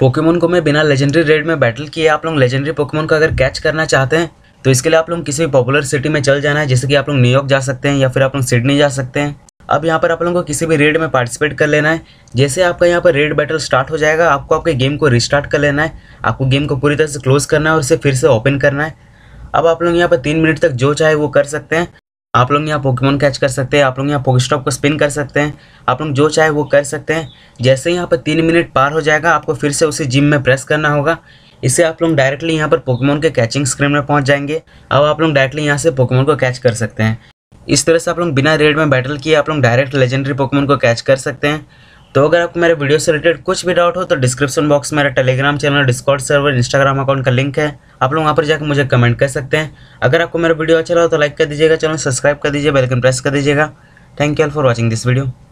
Pokemon को मैं बिना लेजेंडरी रेड में बैटल किए आप लोग लेजेंडरी पोकेमोन को अगर कैच करना चाहते हैं तो इसके लिए आप लोग किसी भी पॉपुलर सिटी में चल जाना है जैसे कि आप लोग न्यूयॉर्क जा सकते हैं या फिर आप लोग सिडनी जा सकते हैं अब यहाँ पर आप लोगों को किसी भी रेड में पार्टिसिपेट कर लेना है जैसे आपका यहाँ पर रेड बैटल स्टार्ट हो जाएगा आपको आपके गेम को रिस्टार्ट कर लेना है आपको गेम को पूरी तरह से क्लोज करना है और इसे फिर से ओपन करना है अब आप लोग यहाँ पर तीन मिनट तक जो चाहे वो कर सकते हैं आप लोग यहाँ पोकेमोन कैच कर सकते हैं आप लोग यहाँ पोकेस्टॉप को स्पिन कर सकते हैं आप लोग जो चाहे वो कर सकते हैं जैसे यहाँ पर तीन मिनट पार हो जाएगा आपको फिर से उसे जिम में प्रेस करना होगा इससे आप लोग डायरेक्टली यहाँ पर पोकेमोन के कैचिंग स्क्रीन में पहुँच जाएंगे अब आप लोग डायरेक्टली यहाँ से पोकेमोन को कैच कर सकते हैं इस तरह से आप लोग बिना रेड में बैटल किए आप लोग डायरेक्ट लेजेंडरी पोकेमोन को कैच कर सकते हैं तो अगर आपको मेरे वीडियो से रिलेटेड कुछ भी डाउट हो तो डिस्क्रिप्शन बॉक्स में मेरा Telegram channel Discord server Instagram account का लिंक है आप लोग वहाँ पर जाकर मुझे कमेंट कर सकते हैं अगर आपको मेरा वीडियो अच्छा लगा तो लाइक कर दीजिएगा चैनल सब्सक्राइब कर दीजिए बेलकन प्रेस कर दीजिएगा thank you all for watching this video